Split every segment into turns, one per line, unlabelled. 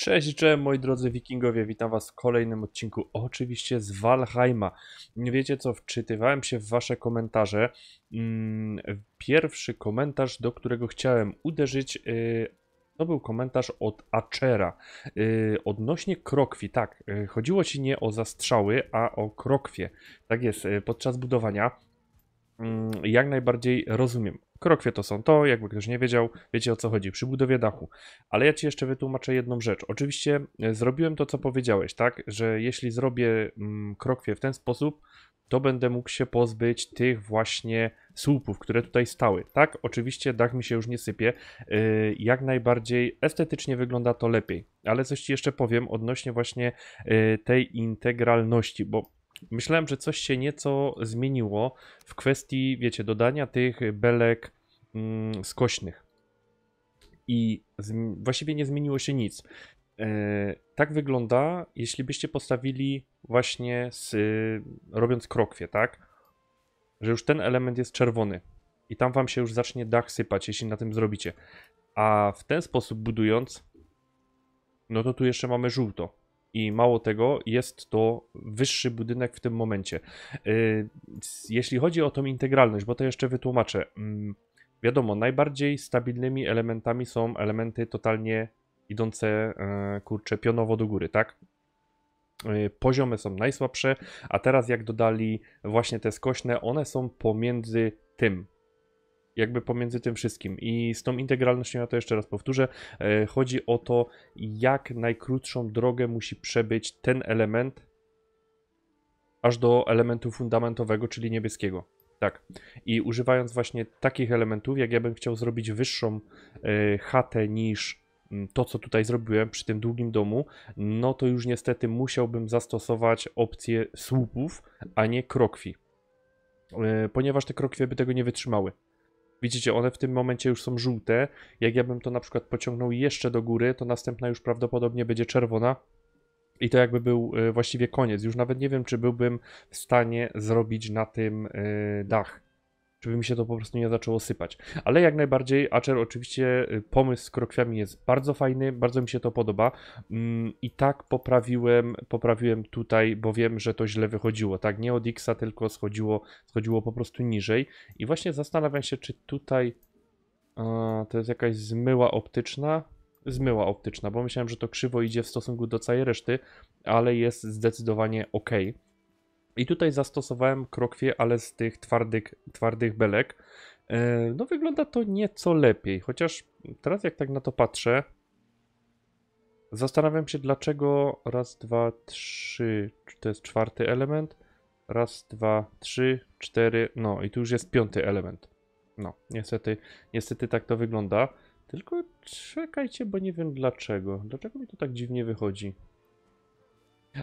Cześć, życzę moi drodzy wikingowie, witam was w kolejnym odcinku, oczywiście z Valheima. Wiecie co, wczytywałem się w wasze komentarze. Mm, pierwszy komentarz, do którego chciałem uderzyć, y, to był komentarz od Achera. Y, odnośnie krokwi, tak, y, chodziło ci nie o zastrzały, a o krokwie. Tak jest, podczas budowania Mm, jak najbardziej rozumiem. Krokwie to są to, jakby ktoś nie wiedział, wiecie o co chodzi, przy budowie dachu. Ale ja Ci jeszcze wytłumaczę jedną rzecz. Oczywiście e, zrobiłem to, co powiedziałeś, tak, że jeśli zrobię mm, krokwie w ten sposób, to będę mógł się pozbyć tych właśnie słupów, które tutaj stały. Tak, oczywiście dach mi się już nie sypie. E, jak najbardziej estetycznie wygląda to lepiej. Ale coś Ci jeszcze powiem odnośnie właśnie e, tej integralności, bo myślałem, że coś się nieco zmieniło w kwestii, wiecie, dodania tych belek mm, skośnych. I z, właściwie nie zmieniło się nic. E, tak wygląda, jeśli byście postawili właśnie z, yy, robiąc krokwie, tak? Że już ten element jest czerwony i tam wam się już zacznie dach sypać, jeśli na tym zrobicie. A w ten sposób budując, no to tu jeszcze mamy żółto. I mało tego, jest to wyższy budynek w tym momencie. Y, jeśli chodzi o tą integralność, bo to jeszcze wytłumaczę. Mm, wiadomo, najbardziej stabilnymi elementami są elementy totalnie idące, e, kurczę, pionowo do góry, tak? Y, Poziomy są najsłabsze, a teraz jak dodali właśnie te skośne, one są pomiędzy tym, jakby pomiędzy tym wszystkim. I z tą integralnością, ja to jeszcze raz powtórzę, e, chodzi o to, jak najkrótszą drogę musi przebyć ten element aż do elementu fundamentowego, czyli niebieskiego. Tak. I używając właśnie takich elementów, jak ja bym chciał zrobić wyższą e, chatę niż mm, to, co tutaj zrobiłem przy tym długim domu, no to już niestety musiałbym zastosować opcję słupów, a nie krokwi. E, ponieważ te krokwie by tego nie wytrzymały. Widzicie, one w tym momencie już są żółte. Jak ja bym to na przykład pociągnął jeszcze do góry, to następna już prawdopodobnie będzie czerwona. I to jakby był e, właściwie koniec. Już nawet nie wiem, czy byłbym w stanie zrobić na tym e, dach żeby mi się to po prostu nie zaczęło sypać. Ale jak najbardziej Acer oczywiście y, pomysł z krokwiami jest bardzo fajny, bardzo mi się to podoba mm, i tak poprawiłem, poprawiłem tutaj, bo wiem, że to źle wychodziło, tak, nie od X-a, tylko schodziło, schodziło po prostu niżej i właśnie zastanawiam się, czy tutaj a, to jest jakaś zmyła optyczna, zmyła optyczna, bo myślałem, że to krzywo idzie w stosunku do całej reszty, ale jest zdecydowanie ok. I tutaj zastosowałem krokwie, ale z tych twardych, twardych belek. E, no wygląda to nieco lepiej, chociaż teraz jak tak na to patrzę, zastanawiam się dlaczego raz, dwa, trzy, to jest czwarty element, raz, dwa, trzy, cztery, no i tu już jest piąty element. No, niestety, niestety tak to wygląda. Tylko czekajcie, bo nie wiem dlaczego. Dlaczego mi to tak dziwnie wychodzi?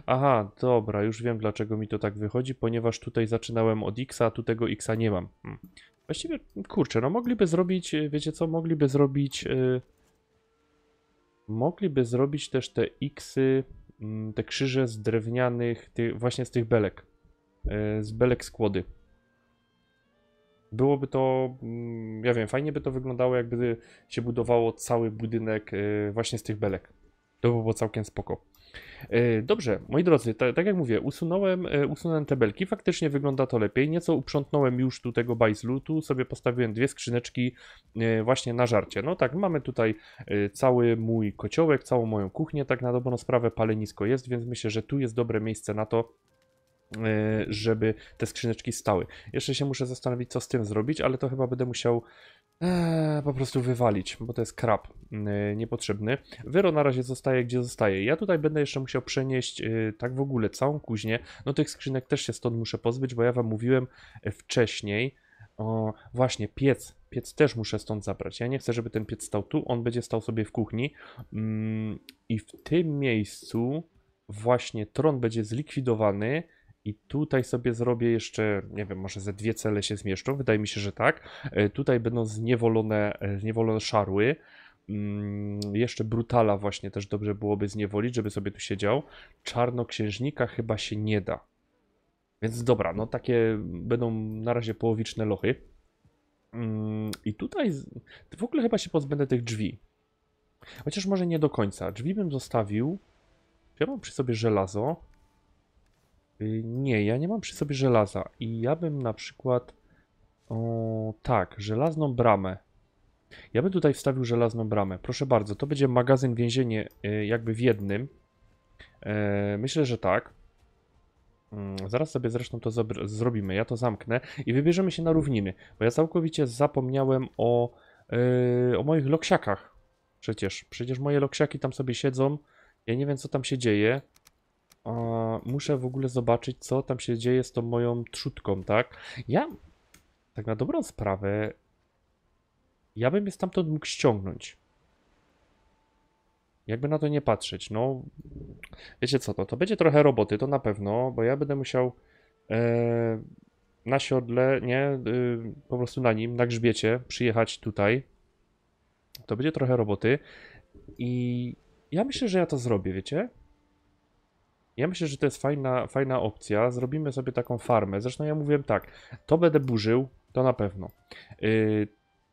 Aha, dobra, już wiem dlaczego mi to tak wychodzi, ponieważ tutaj zaczynałem od X, a tu tego X nie mam. Hmm. Właściwie, kurczę, no mogliby zrobić, y, wiecie co, mogliby zrobić... Yy, mogliby zrobić też te Xy, mm, te krzyże z drewnianych, ty, właśnie z tych belek. Yy, z belek skłody. Byłoby to, mm, ja wiem, fajnie by to wyglądało, jakby się budowało cały budynek y, właśnie z tych belek. To by było całkiem spoko. E, dobrze, moi drodzy, tak, tak jak mówię, usunąłem, e, usunąłem te belki, faktycznie wygląda to lepiej, nieco uprzątnąłem już tu tego bajzlutu, sobie postawiłem dwie skrzyneczki e, właśnie na żarcie. No tak, mamy tutaj cały mój kociołek, całą moją kuchnię, tak na dobrą sprawę palenisko jest, więc myślę, że tu jest dobre miejsce na to, żeby te skrzyneczki stały. Jeszcze się muszę zastanowić, co z tym zrobić, ale to chyba będę musiał Eee, po prostu wywalić, bo to jest krab y, niepotrzebny. Wyro na razie zostaje gdzie zostaje. Ja tutaj będę jeszcze musiał przenieść y, tak w ogóle całą kuźnię. No tych skrzynek też się stąd muszę pozbyć, bo ja wam mówiłem e, wcześniej. O, właśnie, piec. Piec też muszę stąd zabrać. Ja nie chcę, żeby ten piec stał tu, on będzie stał sobie w kuchni. Mm, I w tym miejscu właśnie tron będzie zlikwidowany i tutaj sobie zrobię jeszcze, nie wiem, może ze dwie cele się zmieszczą, wydaje mi się, że tak. E, tutaj będą zniewolone, e, zniewolone szarły. Mm, jeszcze Brutala właśnie też dobrze byłoby zniewolić, żeby sobie tu siedział. Czarnoksiężnika chyba się nie da. Więc dobra, no takie będą na razie połowiczne lochy. Mm, I tutaj w ogóle chyba się pozbędę tych drzwi. Chociaż może nie do końca. Drzwi bym zostawił. Ja mam przy sobie żelazo. Y, nie, ja nie mam przy sobie żelaza i ja bym na przykład... O, tak, żelazną bramę. Ja bym tutaj wstawił żelazną bramę. Proszę bardzo, to będzie magazyn, więzienie y, jakby w jednym. E, myślę, że tak. Mm, zaraz sobie zresztą to zrobimy. Ja to zamknę i wybierzemy się na równiny, bo ja całkowicie zapomniałem o, y, o moich loksiakach. Przecież, przecież moje loksiaki tam sobie siedzą. Ja nie wiem, co tam się dzieje muszę w ogóle zobaczyć, co tam się dzieje z tą moją trzutką, tak? Ja, tak na dobrą sprawę, ja bym je stamtąd mógł ściągnąć. Jakby na to nie patrzeć, no wiecie co, to, to będzie trochę roboty, to na pewno, bo ja będę musiał e, na siodle, nie, y, po prostu na nim, na grzbiecie przyjechać tutaj. To będzie trochę roboty i ja myślę, że ja to zrobię, wiecie? Ja myślę, że to jest fajna, fajna opcja. Zrobimy sobie taką farmę. Zresztą ja mówiłem tak, to będę burzył, to na pewno. Yy,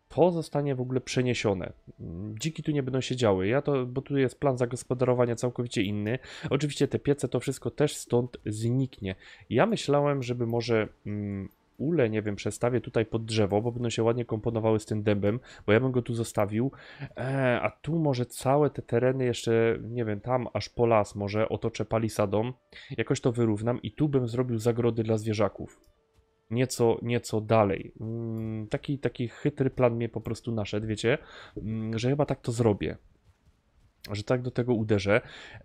to zostanie w ogóle przeniesione. Mm, dziki tu nie będą siedziały, ja to, bo tu jest plan zagospodarowania całkowicie inny. Oczywiście te piece, to wszystko też stąd zniknie. Ja myślałem, żeby może mm, ule nie wiem, przestawię tutaj pod drzewo, bo będą się ładnie komponowały z tym dębem, bo ja bym go tu zostawił, e, a tu może całe te tereny jeszcze, nie wiem, tam aż po las może otoczę palisadą, jakoś to wyrównam i tu bym zrobił zagrody dla zwierzaków. Nieco, nieco dalej. Mm, taki, taki chytry plan mnie po prostu naszedł, wiecie, mm, że chyba tak to zrobię że tak do tego uderzę.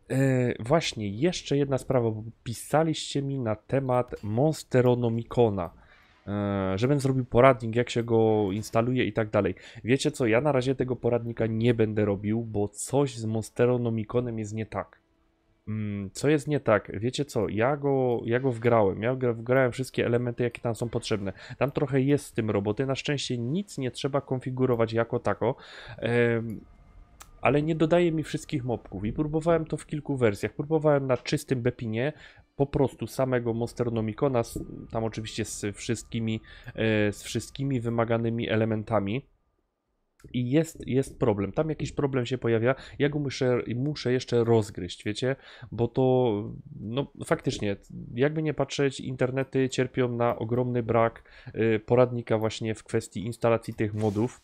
Yy, właśnie, jeszcze jedna sprawa, bo pisaliście mi na temat Monsteronomikona. E, żebym zrobił poradnik, jak się go instaluje i tak dalej. Wiecie co, ja na razie tego poradnika nie będę robił, bo coś z Monsteronomiconem jest nie tak. Mm, co jest nie tak? Wiecie co, ja go, ja go wgrałem, ja wgrałem wszystkie elementy, jakie tam są potrzebne. Tam trochę jest z tym roboty, na szczęście nic nie trzeba konfigurować jako tako ale nie dodaje mi wszystkich mopków i próbowałem to w kilku wersjach. Próbowałem na czystym Bepinie, po prostu samego Monsternomicona, tam oczywiście z wszystkimi, e, z wszystkimi wymaganymi elementami. I jest, jest problem, tam jakiś problem się pojawia, ja go muszę, muszę jeszcze rozgryźć, wiecie, bo to, no faktycznie, jakby nie patrzeć, internety cierpią na ogromny brak e, poradnika właśnie w kwestii instalacji tych modów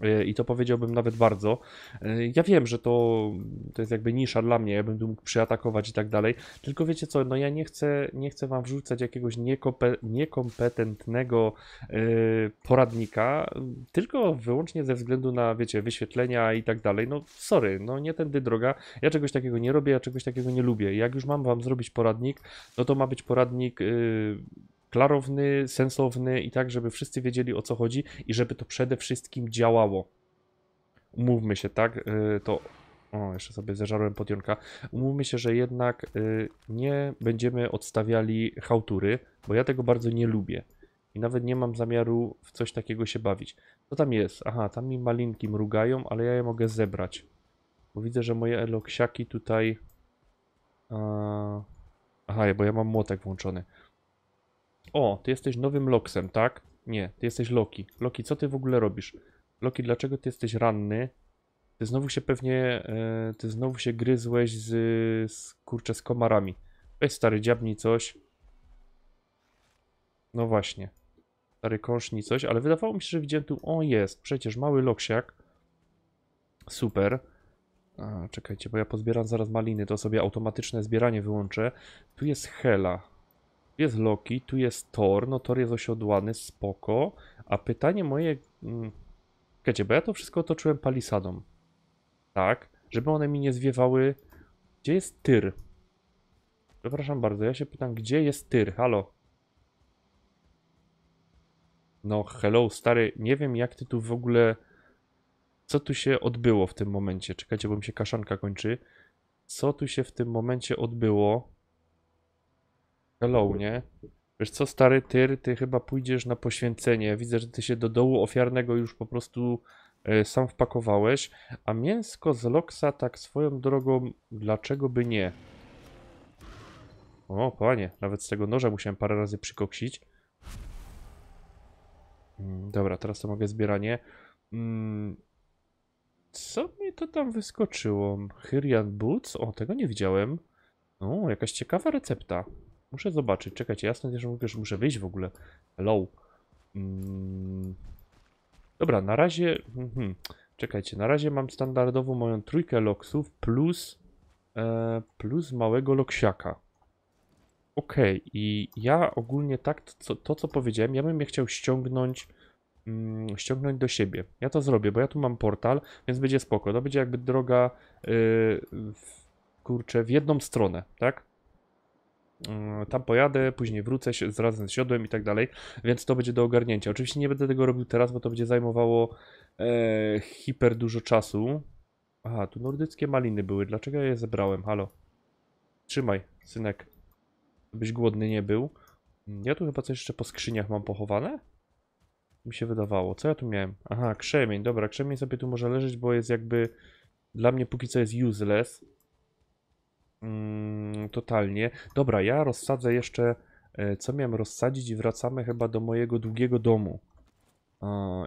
E, I to powiedziałbym nawet bardzo. E, ja wiem, że to, to jest jakby nisza dla mnie, ja bym mógł przyatakować i tak dalej. Tylko wiecie co, no ja nie chcę, nie chcę wam wrzucać jakiegoś niekompetentnego yy, poradnika, tylko wyłącznie ze względu na, wiecie, wyświetlenia i tak dalej. No sorry, no nie tędy droga. Ja czegoś takiego nie robię, ja czegoś takiego nie lubię. Jak już mam wam zrobić poradnik, no to ma być poradnik. Yy, klarowny, sensowny i tak, żeby wszyscy wiedzieli o co chodzi i żeby to przede wszystkim działało. Umówmy się, tak? Y, to. O, jeszcze sobie zeżarłem podjonka. Umówmy się, że jednak y, nie będziemy odstawiali hałtury, bo ja tego bardzo nie lubię. I nawet nie mam zamiaru w coś takiego się bawić. Co tam jest? Aha, tam mi malinki mrugają, ale ja je mogę zebrać. Bo widzę, że moje eloksiaki tutaj... Aha, bo ja mam młotek włączony. O, ty jesteś nowym Loksem, tak? Nie, ty jesteś Loki. Loki, co ty w ogóle robisz? Loki, dlaczego ty jesteś ranny? Ty znowu się pewnie, e, ty znowu się gryzłeś z, z, kurczę, z komarami. Weź stary, dziabni coś. No właśnie. Stary kąszni coś, ale wydawało mi się, że widziałem tu, o jest, przecież mały loksiak. Super. A, czekajcie, bo ja pozbieram zaraz maliny, to sobie automatyczne zbieranie wyłączę. Tu jest Hela jest Loki, tu jest Thor, no Thor jest osiodłany, spoko, a pytanie moje, mm, wiecie, bo ja to wszystko otoczyłem palisadą, tak, żeby one mi nie zwiewały, gdzie jest Tyr? Przepraszam bardzo, ja się pytam, gdzie jest Tyr, halo? No hello, stary, nie wiem jak ty tu w ogóle, co tu się odbyło w tym momencie, czekajcie, bo mi się kaszanka kończy, co tu się w tym momencie odbyło, hello, nie? Wiesz co, stary Tyr, ty chyba pójdziesz na poświęcenie. Widzę, że ty się do dołu ofiarnego już po prostu y, sam wpakowałeś. A mięsko z Loksa tak swoją drogą, dlaczego by nie? O, panie, nawet z tego noża musiałem parę razy przykoksić. Mm, dobra, teraz to mogę zbieranie. Mm, co mi to tam wyskoczyło? Hyrian Boots? O, tego nie widziałem. O, jakaś ciekawa recepta. Muszę zobaczyć, czekajcie, jasne, że muszę wyjść w ogóle. Low. Mm. Dobra, na razie... Hmm, hmm. Czekajcie, na razie mam standardową moją trójkę loksów plus... E, plus małego loksiaka. Okej, okay. i ja ogólnie tak, to, to co powiedziałem, ja bym je chciał ściągnąć mm, ściągnąć do siebie. Ja to zrobię, bo ja tu mam portal, więc będzie spoko. To będzie jakby droga, yy, w, kurczę, w jedną stronę, tak? Mm, tam pojadę, później wrócę się razem z siodłem i tak dalej, więc to będzie do ogarnięcia. Oczywiście nie będę tego robił teraz, bo to będzie zajmowało e, hiper dużo czasu. Aha, tu nordyckie maliny były, dlaczego ja je zebrałem? Halo. Trzymaj, synek. Byś głodny nie był. Mm, ja tu chyba coś jeszcze po skrzyniach mam pochowane? Mi się wydawało. Co ja tu miałem? Aha, krzemień. Dobra, krzemień sobie tu może leżeć, bo jest jakby... Dla mnie póki co jest useless. Mm, totalnie. Dobra, ja rozsadzę jeszcze, e, co miałem rozsadzić i wracamy chyba do mojego długiego domu.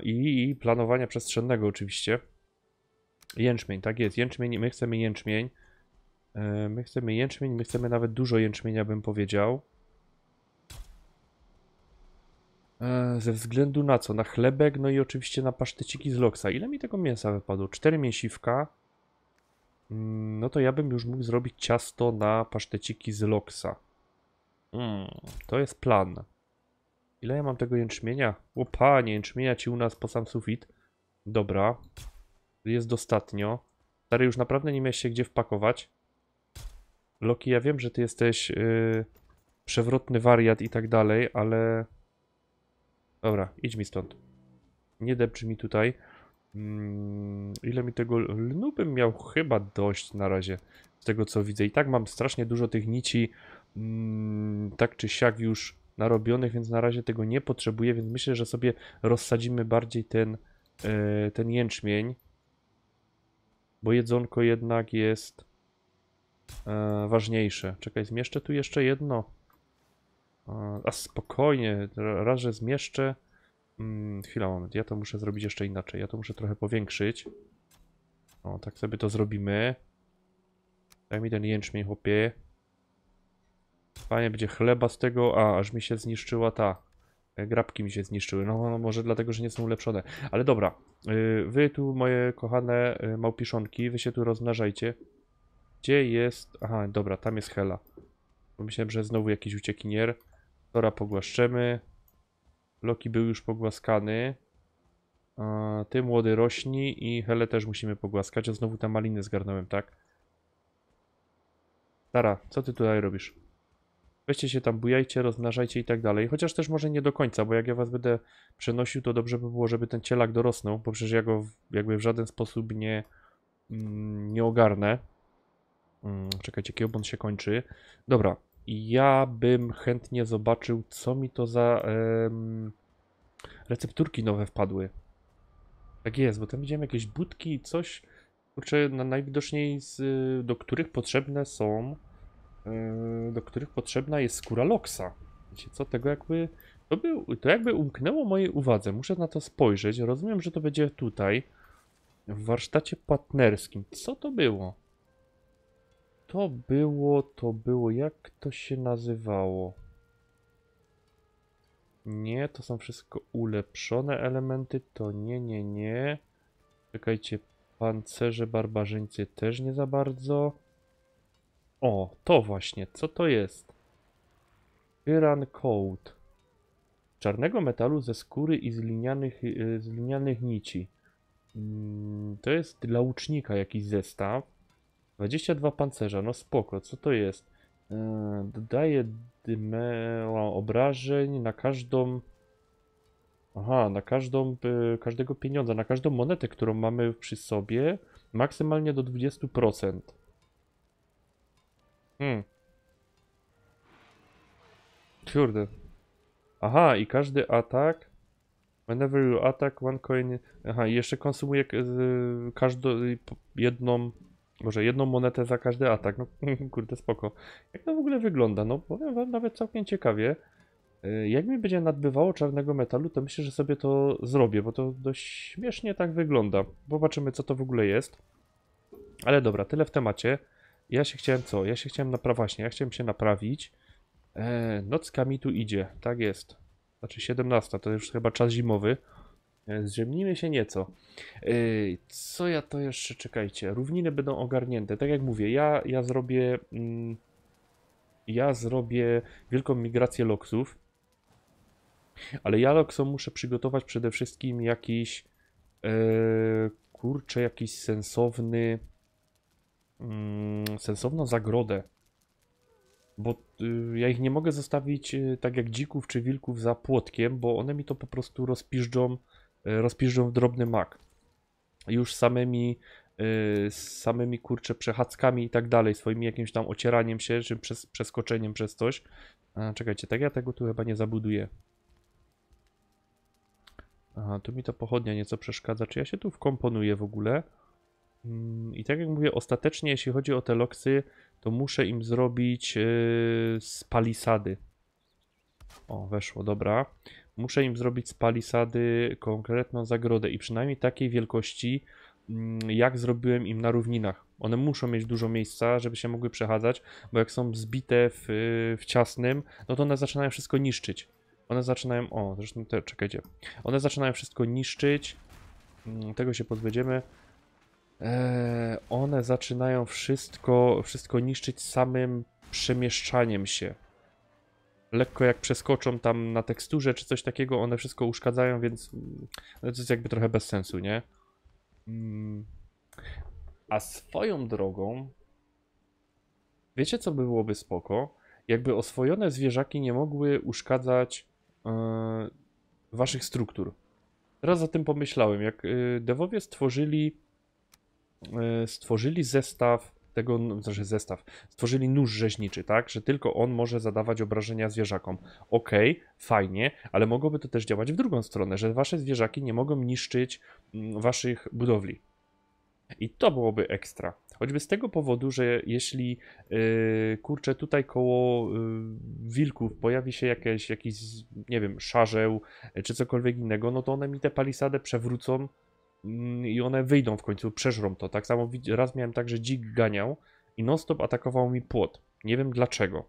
I, i planowania przestrzennego oczywiście. Jęczmień, tak jest, jęczmień, my chcemy jęczmień. E, my chcemy jęczmień, my chcemy nawet dużo jęczmienia, bym powiedział. E, ze względu na co? Na chlebek, no i oczywiście na paszteciki z loksa. Ile mi tego mięsa wypadło? Cztery mięsiwka no to ja bym już mógł zrobić ciasto na paszteciki z loksa. Mm, to jest plan. Ile ja mam tego jęczmienia? O panie, jęczmienia ci u nas po sam sufit. Dobra. Jest dostatnio. Stary, już naprawdę nie miałeś się gdzie wpakować. Loki, ja wiem, że ty jesteś yy, przewrotny wariat i tak dalej, ale... Dobra, idź mi stąd. Nie depcz mi tutaj. Mm, ile mi tego lnu bym miał chyba dość na razie z tego co widzę. I tak mam strasznie dużo tych nici mm, tak czy siak już narobionych, więc na razie tego nie potrzebuję, więc myślę, że sobie rozsadzimy bardziej ten, e, ten jęczmień. Bo jedzonko jednak jest e, ważniejsze. Czekaj, zmieszczę tu jeszcze jedno. A spokojnie, raz, że zmieszczę, Hmm, chwila, moment. Ja to muszę zrobić jeszcze inaczej. Ja to muszę trochę powiększyć. O, tak sobie to zrobimy. Daj mi ten jęczmień, chłopie. Fajnie będzie chleba z tego. A, aż mi się zniszczyła ta. E, grabki mi się zniszczyły. No, no może dlatego, że nie są ulepszone. Ale dobra. Y, wy tu, moje kochane y, małpiszonki, wy się tu rozmnażajcie. Gdzie jest... Aha, dobra, tam jest Hela. Myślałem, że znowu jakiś uciekinier. Tora pogłaszczemy. Loki był już pogłaskany. Ty młody rośni i Hele też musimy pogłaskać, a znowu tam maliny zgarnąłem, tak? Tara, co ty tutaj robisz? Weźcie się tam, bujajcie, rozmnażajcie i tak dalej. Chociaż też może nie do końca, bo jak ja was będę przenosił, to dobrze by było, żeby ten cielak dorosnął, bo przecież ja go jakby w żaden sposób nie, mm, nie ogarnę. Mm, czekajcie, kiedy on się kończy. Dobra, ja bym chętnie zobaczył, co mi to za um, recepturki nowe wpadły. Tak jest, bo tam widziałem jakieś budki, coś, kurczę, na najwidoczniej z, do których potrzebne są, yy, do których potrzebna jest skóra Loksa. Wiecie co, tego jakby, to, by, to jakby umknęło mojej uwadze, muszę na to spojrzeć, rozumiem, że to będzie tutaj, w warsztacie partnerskim. Co to było? To było, to było, jak to się nazywało? Nie, to są wszystko ulepszone elementy, to nie, nie, nie. Czekajcie, pancerze barbarzyńcy też nie za bardzo. O, to właśnie, co to jest? Tyran Coat. Czarnego metalu ze skóry i z linianych, y, z linianych nici. Mm, to jest dla łucznika jakiś zestaw. 22 pancerza, no spoko, co to jest? Yy, e, dodaje dymę obrażeń na każdą... Aha, na każdą, e, każdego pieniądza, na każdą monetę, którą mamy przy sobie, maksymalnie do 20%. Hmm. Kurde. Aha, i każdy atak... Whenever you attack, one coin... Aha, jeszcze konsumuje każdą jedną może jedną monetę za każdy atak. No kurde, spoko. Jak to w ogóle wygląda? No powiem wam nawet całkiem ciekawie. E, jak mi będzie nadbywało czarnego metalu, to myślę, że sobie to zrobię, bo to dość śmiesznie tak wygląda. Zobaczymy, co to w ogóle jest. Ale dobra, tyle w temacie. Ja się chciałem co? Ja się chciałem naprawić. Właśnie, ja chciałem się naprawić. Eee, nocka mi tu idzie, tak jest. Znaczy 17, to już chyba czas zimowy. E, zrzemnijmy się nieco. E, co ja to jeszcze? Czekajcie. Równiny będą ogarnięte. Tak jak mówię, ja, ja zrobię... Mm, ja zrobię wielką migrację loksów. Ale ja loksom muszę przygotować przede wszystkim jakiś... E, kurczę, jakiś sensowny... Mm, sensowną zagrodę bo y, ja ich nie mogę zostawić y, tak jak dzików czy wilków za płotkiem, bo one mi to po prostu rozpiżdżą Y, rozpiżdżą w drobny mak. Już samymi, y, samymi kurcze przechadzkami i tak dalej, swoimi jakimś tam ocieraniem się, czy przez, przeskoczeniem przez coś. A, czekajcie, tak ja tego tu chyba nie zabuduję. Aha, tu mi to pochodnia nieco przeszkadza. Czy ja się tu wkomponuję w ogóle? Mm, I tak jak mówię, ostatecznie jeśli chodzi o te loksy, to muszę im zrobić yy, z palisady. O, weszło, dobra muszę im zrobić z palisady konkretną zagrodę i przynajmniej takiej wielkości, mm, jak zrobiłem im na równinach. One muszą mieć dużo miejsca, żeby się mogły przechadzać, bo jak są zbite w, w ciasnym, no to one zaczynają wszystko niszczyć. One zaczynają, o, zresztą te, czekajcie, one zaczynają wszystko niszczyć, mm, tego się pozbędziemy. Eee, one zaczynają wszystko, wszystko niszczyć samym przemieszczaniem się lekko jak przeskoczą tam na teksturze czy coś takiego, one wszystko uszkadzają, więc mm, to jest jakby trochę bez sensu, nie? Mm. A swoją drogą, wiecie co by byłoby spoko? Jakby oswojone zwierzaki nie mogły uszkadzać yy, waszych struktur. Teraz o tym pomyślałem, jak yy, stworzyli, yy, stworzyli zestaw tego, znaczy zestaw, stworzyli nóż rzeźniczy, tak, że tylko on może zadawać obrażenia zwierzakom. Okej, okay, fajnie, ale mogłoby to też działać w drugą stronę, że wasze zwierzaki nie mogą niszczyć mm, waszych budowli. I to byłoby ekstra. Choćby z tego powodu, że jeśli yy, kurczę tutaj koło yy, wilków pojawi się jakieś, jakiś, nie wiem, szarzeł y, czy cokolwiek innego, no to one mi tę palisadę przewrócą Mm, i one wyjdą w końcu, przeżrą to. Tak samo raz miałem tak, że dzik ganiał i non-stop atakował mi płot. Nie wiem dlaczego.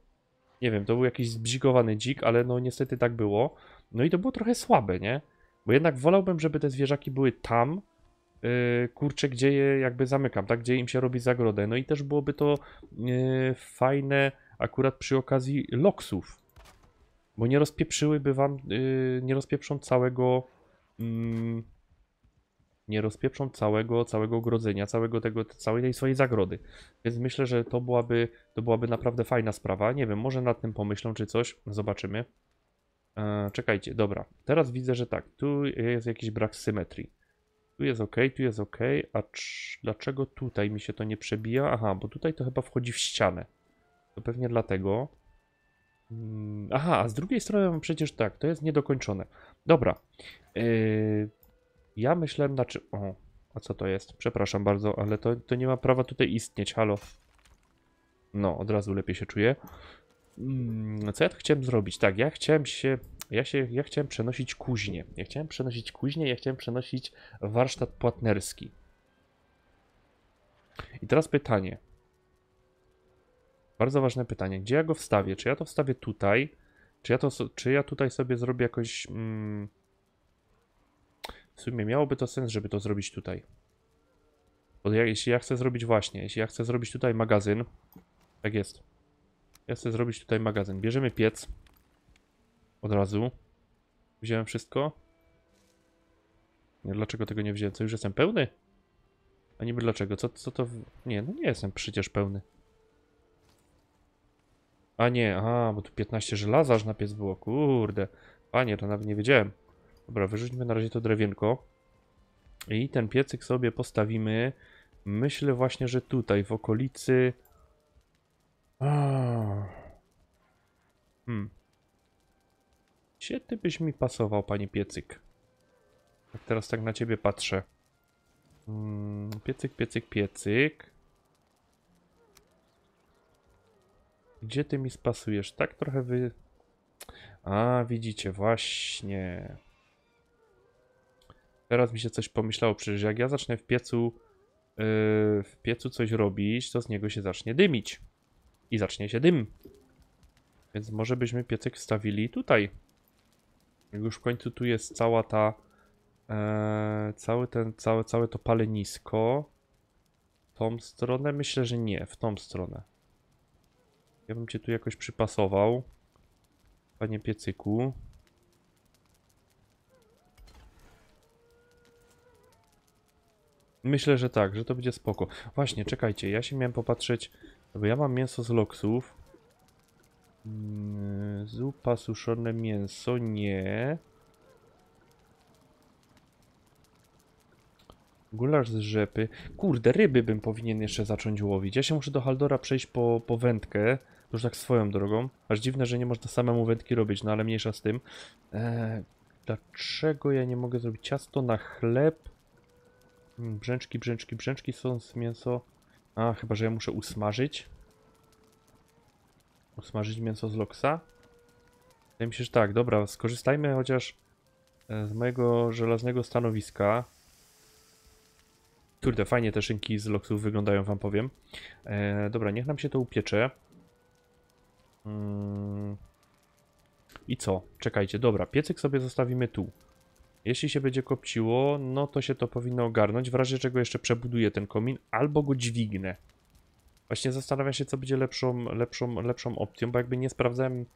Nie wiem, to był jakiś zbzikowany dzik, ale no niestety tak było. No i to było trochę słabe, nie? Bo jednak wolałbym, żeby te zwierzaki były tam, yy, kurczę, gdzie je jakby zamykam, tak? Gdzie im się robi zagrodę. No i też byłoby to yy, fajne akurat przy okazji loksów. Bo nie rozpieprzyłyby wam, yy, nie rozpieprzą całego... Yy, nie rozpieprzą całego, całego ogrodzenia, całego tego, całej tej swojej zagrody. Więc myślę, że to byłaby, to byłaby naprawdę fajna sprawa. Nie wiem, może nad tym pomyślą czy coś, zobaczymy. Eee, czekajcie, dobra. Teraz widzę, że tak, tu jest jakiś brak symetrii. Tu jest ok, tu jest ok, a dlaczego tutaj mi się to nie przebija? Aha, bo tutaj to chyba wchodzi w ścianę. To pewnie dlatego. Hmm, aha, a z drugiej strony przecież tak, to jest niedokończone. Dobra. E, ja myślałem, czym... Znaczy, o, a co to jest? Przepraszam bardzo, ale to, to nie ma prawa tutaj istnieć, halo. No, od razu lepiej się czuję. Mm, co ja chciałem zrobić? Tak, ja chciałem się... Ja, się, ja chciałem przenosić kuźnię. Ja chciałem przenosić kuźnię, ja chciałem przenosić warsztat płatnerski. I teraz pytanie. Bardzo ważne pytanie. Gdzie ja go wstawię? Czy ja to wstawię tutaj? Czy ja, to, czy ja tutaj sobie zrobię jakoś? Mm, w sumie miałoby to sens, żeby to zrobić tutaj. Bo ja, jeśli ja chcę zrobić właśnie, jeśli ja chcę zrobić tutaj magazyn, tak jest. Ja chcę zrobić tutaj magazyn. Bierzemy piec. Od razu. Wziąłem wszystko. Nie, dlaczego tego nie wziąłem? Co, już jestem pełny? A niby dlaczego? Co, co to... W... Nie, no nie jestem przecież pełny. A nie, a, bo tu 15 żelaza aż na piec było. Kurde. Panie, to nawet nie wiedziałem. Dobra, wyrzućmy na razie to drewienko. I ten piecyk sobie postawimy, myślę właśnie, że tutaj, w okolicy... Hmm. Gdzie ty byś mi pasował, panie piecyk? Jak teraz tak na ciebie patrzę. Hmm, piecyk, piecyk, piecyk. Gdzie ty mi spasujesz? Tak trochę wy... A, widzicie, właśnie. Teraz mi się coś pomyślało, przecież jak ja zacznę w piecu, yy, w piecu coś robić, to z niego się zacznie dymić. I zacznie się dym. Więc może byśmy piecyk wstawili tutaj. Już w końcu tu jest cała ta... Yy, cały ten, całe, całe to palenisko. W tą stronę? Myślę, że nie. W tą stronę. Ja bym cię tu jakoś przypasował. Panie piecyku. Myślę, że tak, że to będzie spoko. Właśnie, czekajcie, ja się miałem popatrzeć, bo ja mam mięso z loksów. Mm, zupa, suszone mięso, nie. Gulasz z rzepy. Kurde, ryby bym powinien jeszcze zacząć łowić. Ja się muszę do Haldora przejść po, po wędkę. już tak swoją drogą. Aż dziwne, że nie można samemu wędki robić, no ale mniejsza z tym. Eee, dlaczego ja nie mogę zrobić ciasto na chleb? Brzęczki, brzęczki, brzęczki są z mięso. A, chyba, że ja muszę usmażyć. Usmażyć mięso z loksa. Wydaje mi się, że tak, dobra, skorzystajmy chociaż e, z mojego żelaznego stanowiska. Kurde, fajnie te szynki z loksów wyglądają, wam powiem. E, dobra, niech nam się to upiecze. Mm. I co? Czekajcie, dobra, piecyk sobie zostawimy tu. Jeśli się będzie kopciło, no to się to powinno ogarnąć, w razie czego jeszcze przebuduję ten komin albo go dźwignę. Właśnie zastanawiam się, co będzie lepszą, lepszą, lepszą opcją, bo jakby nie sprawdzałem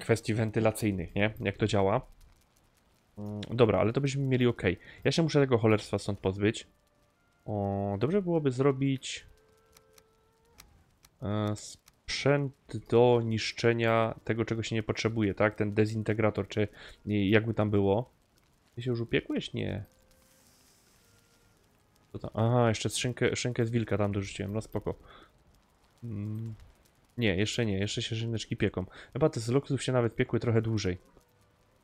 kwestii wentylacyjnych, nie? Jak to działa. Mm, dobra, ale to byśmy mieli ok. Ja się muszę tego cholerstwa stąd pozbyć. O, dobrze byłoby zrobić e, sprzęt do niszczenia tego, czego się nie potrzebuje, tak? Ten dezintegrator, czy jakby tam było. Ty się już upiekłeś? Nie. Co tam? Aha, jeszcze szynkę, szynkę z wilka tam dorzuciłem, no spoko. Mm. Nie, jeszcze nie, jeszcze się szyneczki pieką. Chyba te z loksów się nawet piekły trochę dłużej.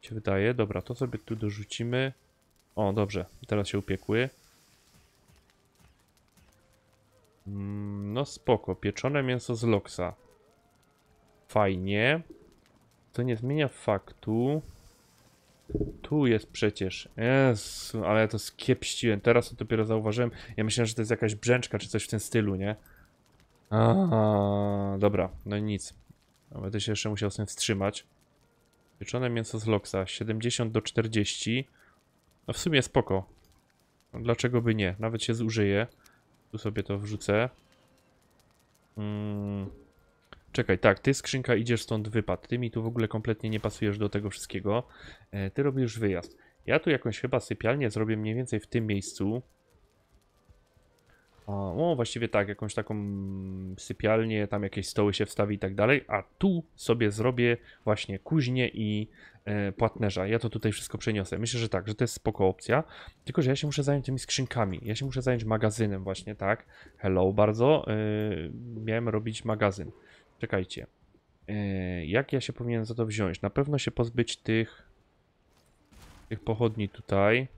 Się wydaje. Dobra, to sobie tu dorzucimy. O, dobrze, teraz się upiekły. Mm, no spoko, pieczone mięso z loksa. Fajnie. To nie zmienia faktu, tu jest przecież. Jezu, ale ja to skiepściłem. Teraz to dopiero zauważyłem. Ja myślałem, że to jest jakaś brzęczka czy coś w tym stylu, nie? A, dobra, no i nic. No, będę się jeszcze musiał z tym wstrzymać. Pieczone mięso z loksa, 70 do 40. No w sumie spoko. No, dlaczego by nie? Nawet się zużyje. Tu sobie to wrzucę. Mmm... Czekaj, tak, ty skrzynka idziesz stąd wypad. Ty mi tu w ogóle kompletnie nie pasujesz do tego wszystkiego. E, ty robisz wyjazd. Ja tu jakąś chyba sypialnię zrobię mniej więcej w tym miejscu. O, o, właściwie tak, jakąś taką sypialnię, tam jakieś stoły się wstawi i tak dalej, a tu sobie zrobię właśnie kuźnię i e, płatnerza. Ja to tutaj wszystko przeniosę. Myślę, że tak, że to jest spoko opcja, tylko że ja się muszę zająć tymi skrzynkami, ja się muszę zająć magazynem właśnie, tak? Hello bardzo, e, miałem robić magazyn. Czekajcie. E, jak ja się powinienem za to wziąć? Na pewno się pozbyć tych tych pochodni tutaj.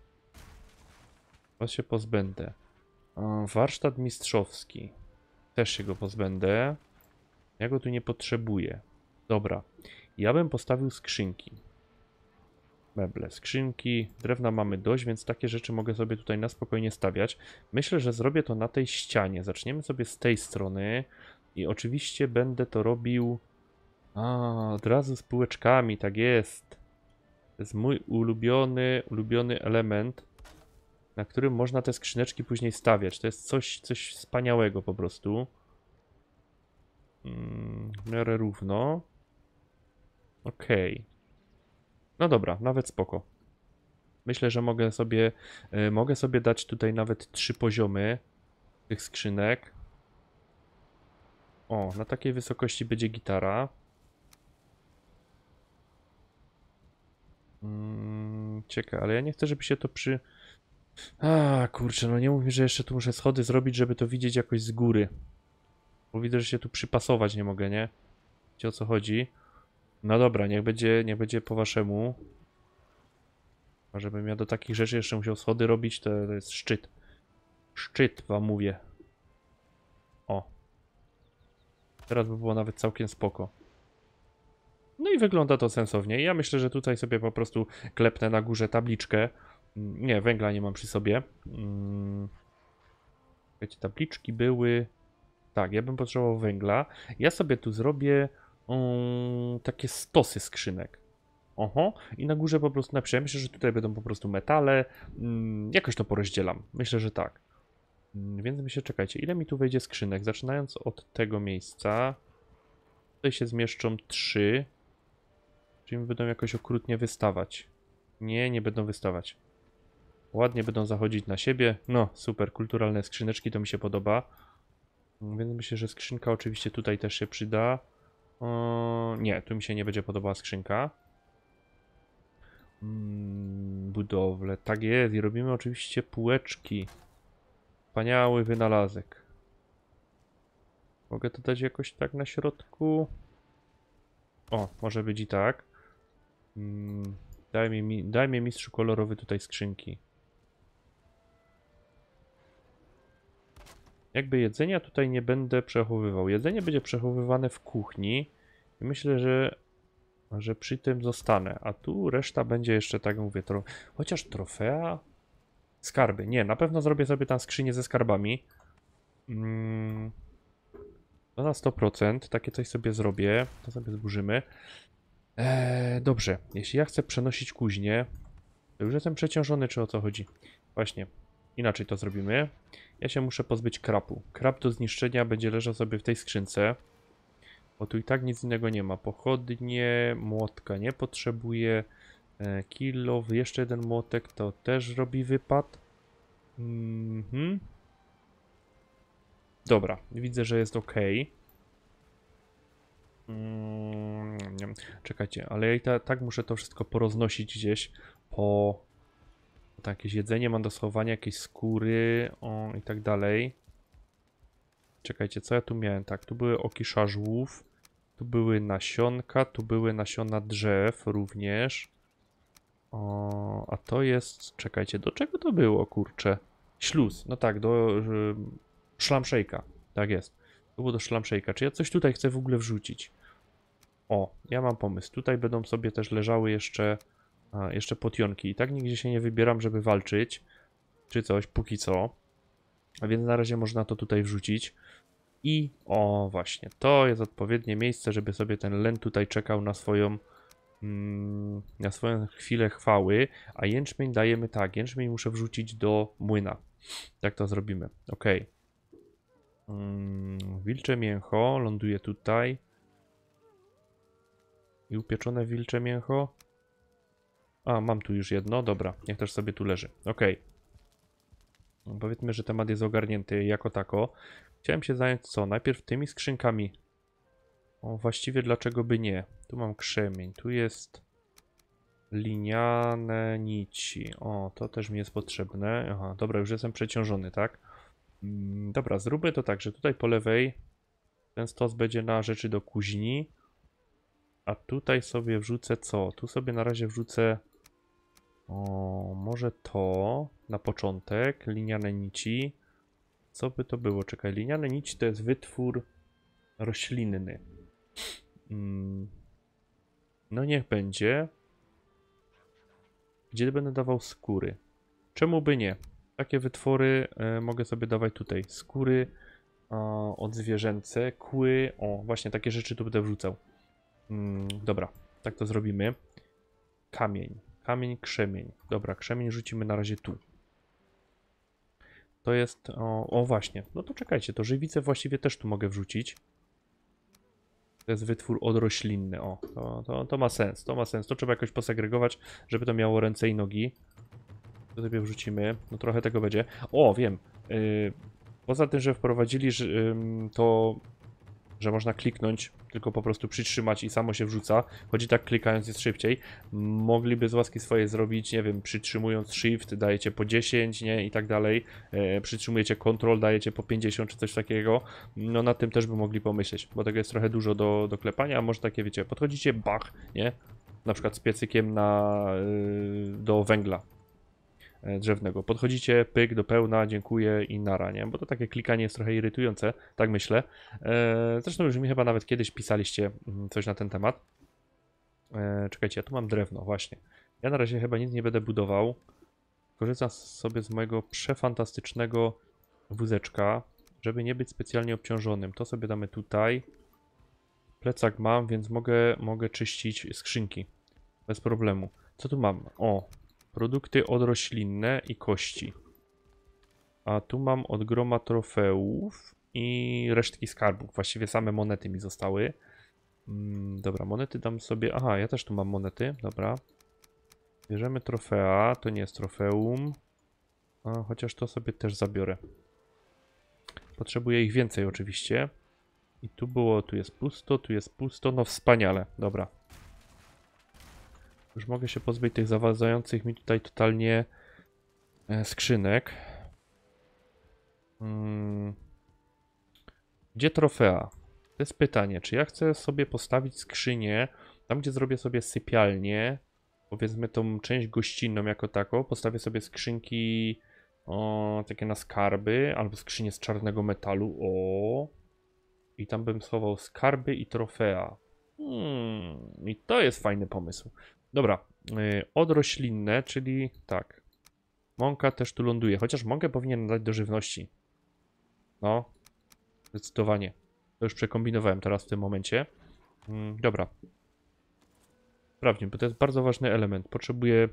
Was się pozbędę. E, warsztat mistrzowski. Też się go pozbędę. Ja go tu nie potrzebuję. Dobra. Ja bym postawił skrzynki. Meble, skrzynki, drewna mamy dość, więc takie rzeczy mogę sobie tutaj na spokojnie stawiać. Myślę, że zrobię to na tej ścianie. Zaczniemy sobie z tej strony. I oczywiście będę to robił a, od razu z półeczkami, tak jest. To jest mój ulubiony, ulubiony element, na którym można te skrzyneczki później stawiać. To jest coś, coś wspaniałego po prostu. Mm, w miarę równo. Okej. Okay. No dobra, nawet spoko. Myślę, że mogę sobie, e, mogę sobie dać tutaj nawet trzy poziomy tych skrzynek. O, na takiej wysokości będzie gitara. Mm, ciekawe, ale ja nie chcę, żeby się to przy... A, kurczę, no nie mów mi, że jeszcze tu muszę schody zrobić, żeby to widzieć jakoś z góry. Bo widzę, że się tu przypasować nie mogę, nie? Wiecie o co chodzi? No dobra, niech będzie, niech będzie po waszemu. A żebym ja do takich rzeczy jeszcze musiał schody robić, to, to jest szczyt. Szczyt, wam mówię. Teraz by było nawet całkiem spoko. No i wygląda to sensownie. Ja myślę, że tutaj sobie po prostu klepnę na górze tabliczkę. Mm, nie, węgla nie mam przy sobie. Mm. Wiecie, tabliczki były... Tak, ja bym potrzebował węgla. Ja sobie tu zrobię um, takie stosy skrzynek. Oho, i na górze po prostu napiszę. Znaczy, myślę, że tutaj będą po prostu metale. Um, jakoś to porozdzielam. Myślę, że tak. Mm, więc myślę, czekajcie, ile mi tu wejdzie skrzynek? Zaczynając od tego miejsca. Tutaj się zmieszczą trzy. Czyli będą jakoś okrutnie wystawać. Nie, nie będą wystawać. Ładnie będą zachodzić na siebie. No, super, kulturalne skrzyneczki, to mi się podoba. Mm, więc myślę, że skrzynka oczywiście tutaj też się przyda. O, nie, tu mi się nie będzie podobała skrzynka. Mm, budowle, tak jest. I robimy oczywiście półeczki. Wspaniały wynalazek. Mogę to dać jakoś tak na środku. O, może być i tak. Mm, daj mi, daj mi mistrzu kolorowy tutaj skrzynki. Jakby jedzenia tutaj nie będę przechowywał. Jedzenie będzie przechowywane w kuchni. I myślę, że, że przy tym zostanę. A tu reszta będzie jeszcze, tak mówię, tro chociaż trofea Skarby. Nie, na pewno zrobię sobie tam skrzynię ze skarbami. Mm, to na 100%. Takie coś sobie zrobię. To sobie zburzymy. Eee, dobrze. Jeśli ja chcę przenosić kuźnię, to już jestem przeciążony, czy o co chodzi. Właśnie. Inaczej to zrobimy. Ja się muszę pozbyć krapu. Krap do zniszczenia będzie leżał sobie w tej skrzynce. Bo tu i tak nic innego nie ma. Pochodnie, młotka nie potrzebuję. E, Kilow, jeszcze jeden młotek, to też robi wypad. Mhm. Dobra, widzę, że jest ok. Mm, czekajcie, ale ja i ta, tak muszę to wszystko poroznosić gdzieś po po tak jakieś jedzenie mam do schowania, jakieś skóry o, i tak dalej. Czekajcie, co ja tu miałem? Tak, tu były oki szarzłów, tu były nasionka, tu były nasiona drzew również. O, a to jest, czekajcie, do czego to było, kurczę? Śluz, no tak, do y, szlamszejka, tak jest. To było do szlamszejka, czy ja coś tutaj chcę w ogóle wrzucić? O, ja mam pomysł, tutaj będą sobie też leżały jeszcze, a, jeszcze potionki i tak nigdzie się nie wybieram, żeby walczyć, czy coś, póki co. A więc na razie można to tutaj wrzucić. I o, właśnie, to jest odpowiednie miejsce, żeby sobie ten len tutaj czekał na swoją Mm, na swoją chwilę chwały, a jęczmień dajemy tak, jęczmień muszę wrzucić do młyna. Tak to zrobimy, ok. Mm, wilcze mięcho ląduje tutaj. I upieczone wilcze mięcho. A, mam tu już jedno, dobra, niech też sobie tu leży, ok. No, powiedzmy, że temat jest ogarnięty jako tako. Chciałem się zająć co? Najpierw tymi skrzynkami o, właściwie dlaczego by nie? Tu mam krzemień, tu jest liniane nici. O, to też mi jest potrzebne. Aha, dobra, już jestem przeciążony, tak? Mm, dobra, zróbmy to tak, że tutaj po lewej ten stos będzie na rzeczy do kuźni. A tutaj sobie wrzucę co? Tu sobie na razie wrzucę... O, może to na początek, liniane nici. Co by to było? Czekaj, liniane nici to jest wytwór roślinny. Mm. No niech będzie. Gdzie będę dawał skóry? Czemu by nie? Takie wytwory e, mogę sobie dawać tutaj. Skóry od odzwierzęce, kły, o właśnie takie rzeczy tu będę wrzucał. Mm, dobra, tak to zrobimy. Kamień, kamień, krzemień. Dobra, krzemień rzucimy na razie tu. To jest, o, o właśnie, no to czekajcie, to żywice właściwie też tu mogę wrzucić. To jest wytwór odroślinny, o, to, to, to, ma sens, to ma sens, to trzeba jakoś posegregować, żeby to miało ręce i nogi. To sobie wrzucimy, no trochę tego będzie. O, wiem, yy, poza tym, że wprowadzili że, yy, to że można kliknąć, tylko po prostu przytrzymać i samo się wrzuca, choć tak klikając jest szybciej. Mogliby z łaski swojej zrobić, nie wiem, przytrzymując Shift dajecie po 10, nie, i tak dalej, e, przytrzymujecie Control, dajecie po 50 czy coś takiego, no nad tym też by mogli pomyśleć, bo tego jest trochę dużo do, do klepania, a może takie, wiecie, podchodzicie, bach, nie, na przykład z piecykiem na, e, do węgla, E, drzewnego. Podchodzicie, pyk do pełna, dziękuję i nara, nie? Bo to takie klikanie jest trochę irytujące, tak myślę. E, zresztą już mi chyba nawet kiedyś pisaliście mm, coś na ten temat. E, czekajcie, ja tu mam drewno, właśnie. Ja na razie chyba nic nie będę budował. Korzystam sobie z mojego przefantastycznego wózeczka, żeby nie być specjalnie obciążonym. To sobie damy tutaj. Plecak mam, więc mogę, mogę czyścić skrzynki. Bez problemu. Co tu mam? O, Produkty odroślinne i kości. A tu mam od groma trofeów i resztki skarbów. Właściwie same monety mi zostały. Mm, dobra, monety dam sobie... Aha, ja też tu mam monety, dobra. Bierzemy trofea, to nie jest trofeum. A, chociaż to sobie też zabiorę. Potrzebuję ich więcej oczywiście. I tu było, tu jest pusto, tu jest pusto, no wspaniale, dobra. Już mogę się pozbyć tych zawadzających mi tutaj totalnie e, skrzynek. Hmm. Gdzie trofea? To jest pytanie, czy ja chcę sobie postawić skrzynię, tam gdzie zrobię sobie sypialnię, powiedzmy tą część gościnną jako taką, postawię sobie skrzynki o, takie na skarby, albo skrzynie z czarnego metalu, o. I tam bym schował skarby i trofea. Hmm, i to jest fajny pomysł. Dobra, y, odroślinne, czyli tak. Mąka też tu ląduje, chociaż mąkę powinien dać do żywności. No, zdecydowanie. To już przekombinowałem teraz w tym momencie. Mm, dobra. Sprawdźmy, bo to jest bardzo ważny element. Potrzebuję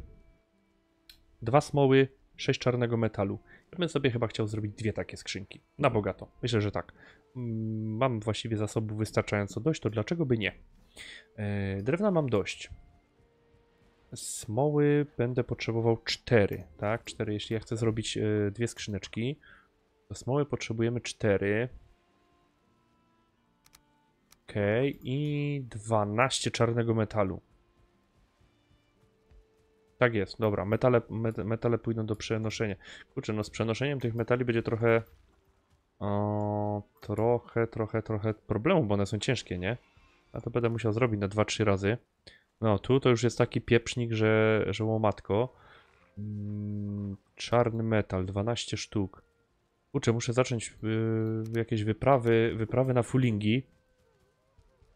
dwa smoły, sześć czarnego metalu. Ja bym sobie chyba chciał zrobić dwie takie skrzynki. Na bogato. Myślę, że tak. Mm, mam właściwie zasobów wystarczająco dość, to dlaczego by nie? Y, drewna mam dość. Smoły będę potrzebował 4, tak? 4, jeśli ja chcę zrobić e, dwie skrzyneczki, to smoły potrzebujemy 4. Ok, i 12 czarnego metalu. Tak jest, dobra, metale, metale pójdą do przenoszenia. Kurczę, no z przenoszeniem tych metali będzie trochę... O, trochę, trochę, trochę problemu, bo one są ciężkie, nie? A to będę musiał zrobić na 2-3 razy. No, tu to już jest taki pieprznik, że, że łomatko. Mm, czarny metal, 12 sztuk. Kurczę, muszę zacząć y, jakieś wyprawy, wyprawy na fullingi.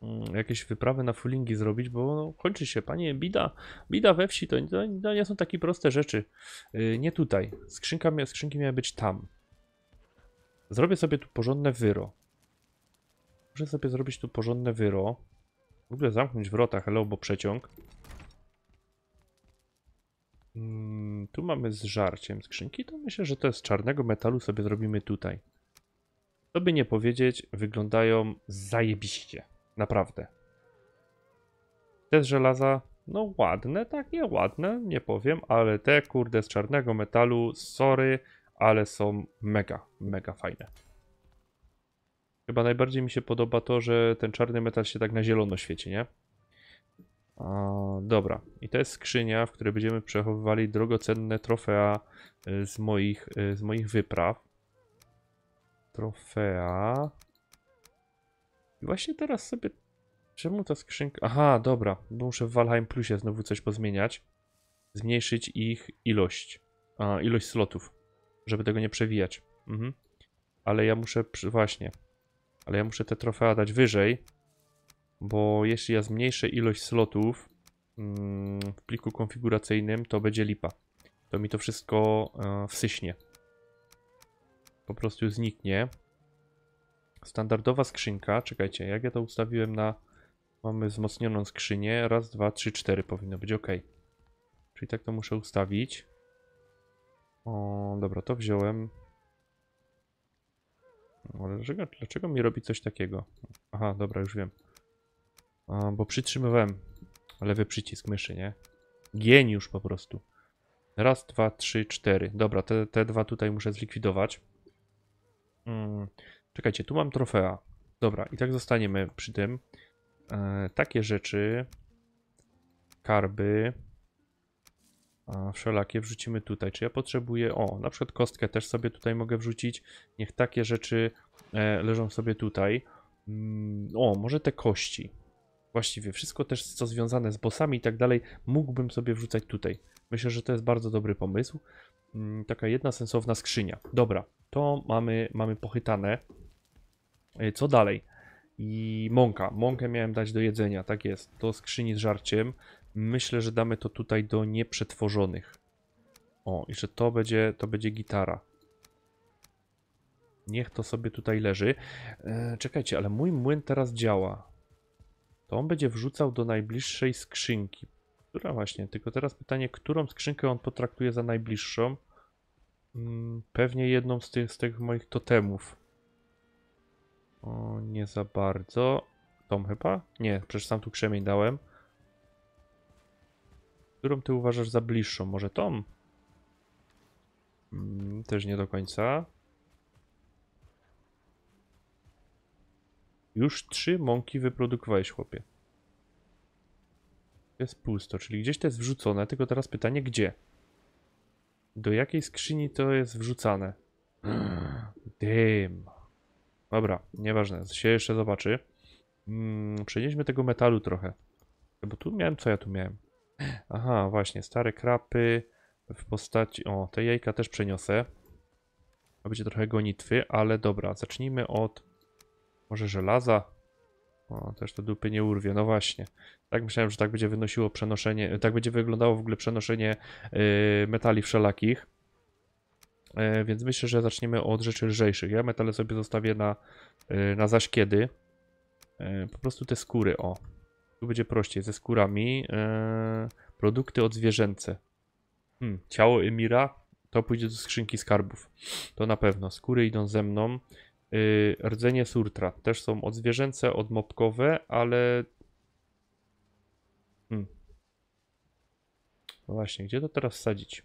Mm, jakieś wyprawy na fullingi zrobić, bo no, kończy się, panie, bida, bida we wsi, to, to nie są takie proste rzeczy. Y, nie tutaj, Skrzynka, skrzynki miały być tam. Zrobię sobie tu porządne wyro. Muszę sobie zrobić tu porządne wyro. W ogóle zamknąć wrota, hello, bo przeciąg. Mm, tu mamy z żarciem skrzynki, to myślę, że to jest czarnego metalu, sobie zrobimy tutaj. To by nie powiedzieć, wyglądają zajebiście. Naprawdę. Te z żelaza, no ładne, tak nie ładne, nie powiem, ale te kurde z czarnego metalu, sorry, ale są mega, mega fajne. Chyba najbardziej mi się podoba to, że ten czarny metal się tak na zielono świeci, nie? dobra, i to jest skrzynia, w której będziemy przechowywali drogocenne trofea e, z moich, e, z moich wypraw. Trofea. I właśnie teraz sobie... Czemu ta skrzynka... Aha, dobra, bo muszę w Valheim Plusie znowu coś pozmieniać. Zmniejszyć ich ilość. A, ilość slotów, żeby tego nie przewijać. Mhm. Ale ja muszę... Przy... Właśnie, ale ja muszę te trofea dać wyżej, bo jeśli ja zmniejszę ilość slotów mm, w pliku konfiguracyjnym, to będzie lipa. To mi to wszystko e, wsyśnie. Po prostu zniknie. Standardowa skrzynka, czekajcie, jak ja to ustawiłem na... Mamy wzmocnioną skrzynię, raz, dwa, trzy, cztery powinno być ok. Czyli tak to muszę ustawić. O, dobra, to wziąłem. Ale dlaczego, dlaczego mi robi coś takiego? Aha, dobra, już wiem. A, bo przytrzymywałem lewy przycisk myszy, nie? Geniusz po prostu. Raz, dwa, trzy, cztery. Dobra, te, te dwa tutaj muszę zlikwidować. Hmm. Czekajcie, tu mam trofea. Dobra, i tak zostaniemy przy tym. E, takie rzeczy. Karby wszelakie wrzucimy tutaj. Czy ja potrzebuję, o, na przykład kostkę też sobie tutaj mogę wrzucić. Niech takie rzeczy e, leżą sobie tutaj. Mm, o, może te kości. Właściwie wszystko też, co związane z bossami i tak dalej, mógłbym sobie wrzucać tutaj. Myślę, że to jest bardzo dobry pomysł. Mm, taka jedna sensowna skrzynia. Dobra, to mamy, mamy pochytane. E, co dalej? I mąka. Mąkę miałem dać do jedzenia, tak jest. To skrzyni z żarciem. Myślę, że damy to tutaj do nieprzetworzonych. O, i że to będzie, to będzie gitara. Niech to sobie tutaj leży. E, czekajcie, ale mój młyn teraz działa. To on będzie wrzucał do najbliższej skrzynki. Która właśnie? Tylko teraz pytanie, którą skrzynkę on potraktuje za najbliższą? Mm, pewnie jedną z tych, z tych moich totemów. O, nie za bardzo. Tom chyba? Nie, przecież sam tu krzemień dałem. Którą ty uważasz za bliższą? Może tą? Mm, też nie do końca. Już trzy mąki wyprodukowałeś, chłopie. Jest pusto, czyli gdzieś to jest wrzucone, tylko teraz pytanie gdzie? Do jakiej skrzyni to jest wrzucane? Dym. Dobra, nieważne, się jeszcze zobaczy. Mm, przenieśmy tego metalu trochę. Bo tu miałem, co ja tu miałem? Aha, właśnie, stare krapy w postaci... O, te jajka też przeniosę. będzie trochę gonitwy, ale dobra, zacznijmy od... Może żelaza? O, też to dupy nie urwie, no właśnie. Tak myślałem, że tak będzie wynosiło przenoszenie, tak będzie wyglądało w ogóle przenoszenie yy, metali wszelakich. Yy, więc myślę, że zaczniemy od rzeczy lżejszych. Ja metale sobie zostawię na, yy, na zaś kiedy. Yy, po prostu te skóry, o, tu będzie prościej, ze skórami. E, produkty odzwierzęce. Hmm, ciało Emira to pójdzie do skrzynki skarbów. To na pewno. Skóry idą ze mną. Y, rdzenie surtra też są odzwierzęce, odmopkowe, ale. Hmm. No właśnie, gdzie to teraz wsadzić?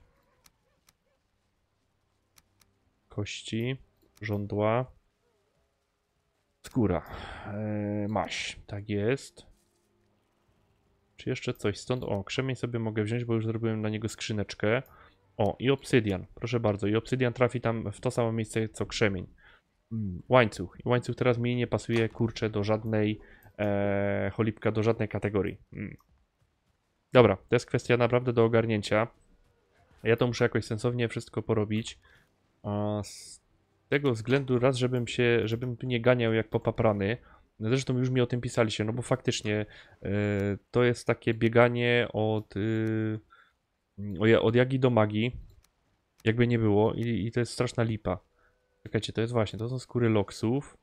Kości, żądła, skóra, e, maś, tak jest. Czy jeszcze coś stąd? O, krzemień sobie mogę wziąć, bo już zrobiłem na niego skrzyneczkę. O, i obsydian, proszę bardzo. I obsydian trafi tam w to samo miejsce, co krzemień. Mm, łańcuch. I łańcuch teraz mi nie pasuje, kurczę, do żadnej e, cholipka, do żadnej kategorii. Mm. Dobra, to jest kwestia naprawdę do ogarnięcia. Ja to muszę jakoś sensownie wszystko porobić. z tego względu raz, żebym się, żebym tu nie ganiał jak popaprany, no zresztą już mi o tym pisaliście, no bo faktycznie e, to jest takie bieganie od, y, od jagi do magii, jakby nie było i, i to jest straszna lipa. Czekajcie, to jest właśnie, to są skóry loksów.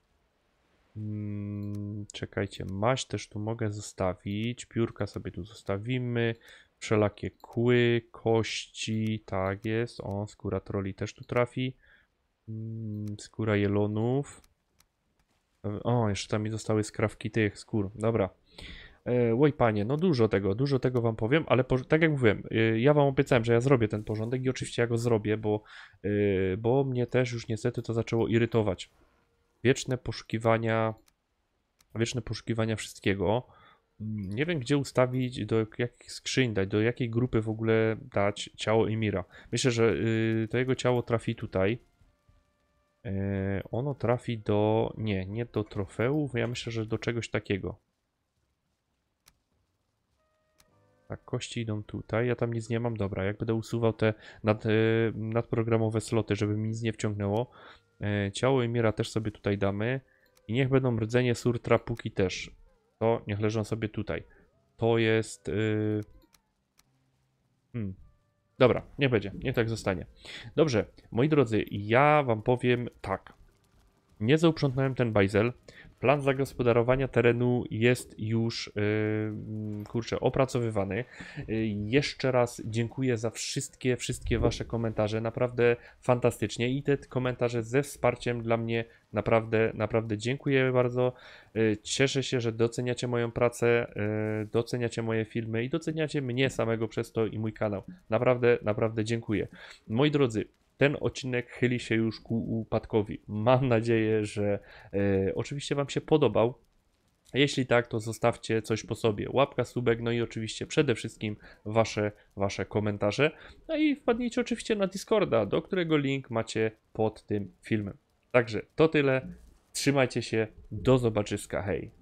Hmm, czekajcie, maść też tu mogę zostawić, piórka sobie tu zostawimy, wszelakie kły, kości, tak jest, o, skóra troli też tu trafi, mm, skóra jelonów, o, jeszcze tam mi zostały skrawki tych skór. Dobra. Łoj e, panie, no dużo tego, dużo tego wam powiem, ale po, tak jak mówiłem, e, ja wam obiecałem, że ja zrobię ten porządek i oczywiście ja go zrobię, bo, e, bo mnie też już niestety to zaczęło irytować. Wieczne poszukiwania, wieczne poszukiwania wszystkiego. Nie wiem, gdzie ustawić, do jakich skrzyń dać, do jakiej grupy w ogóle dać ciało Emira. Myślę, że y, to jego ciało trafi tutaj. E, ono trafi do... nie, nie do trofeów, ja myślę, że do czegoś takiego. Tak, kości idą tutaj, ja tam nic nie mam, dobra, jak będę usuwał te nad, e, nadprogramowe sloty, żeby mi nic nie wciągnęło. E, ciało Emira też sobie tutaj damy i niech będą rdzenie surtra póki też. To niech leżą sobie tutaj. To jest... Y, hmm. Dobra, nie będzie, nie tak zostanie. Dobrze, moi drodzy, ja wam powiem tak. Nie zauprzątnąłem ten bajzel. Plan zagospodarowania terenu jest już, yy, kurczę, opracowywany. Yy, jeszcze raz dziękuję za wszystkie, wszystkie Wasze komentarze. Naprawdę fantastycznie i te komentarze ze wsparciem dla mnie Naprawdę, naprawdę dziękuję bardzo. Y, cieszę się, że doceniacie moją pracę, y, doceniacie moje filmy i doceniacie mnie samego przez to i mój kanał. Naprawdę, naprawdę dziękuję. Moi drodzy, ten odcinek chyli się już ku upadkowi. Mam nadzieję, że y, oczywiście Wam się podobał. Jeśli tak, to zostawcie coś po sobie. Łapka, subek, no i oczywiście przede wszystkim wasze, wasze komentarze. No i wpadnijcie oczywiście na Discorda, do którego link macie pod tym filmem. Także to tyle. Trzymajcie się. Do zobaczyska. Hej.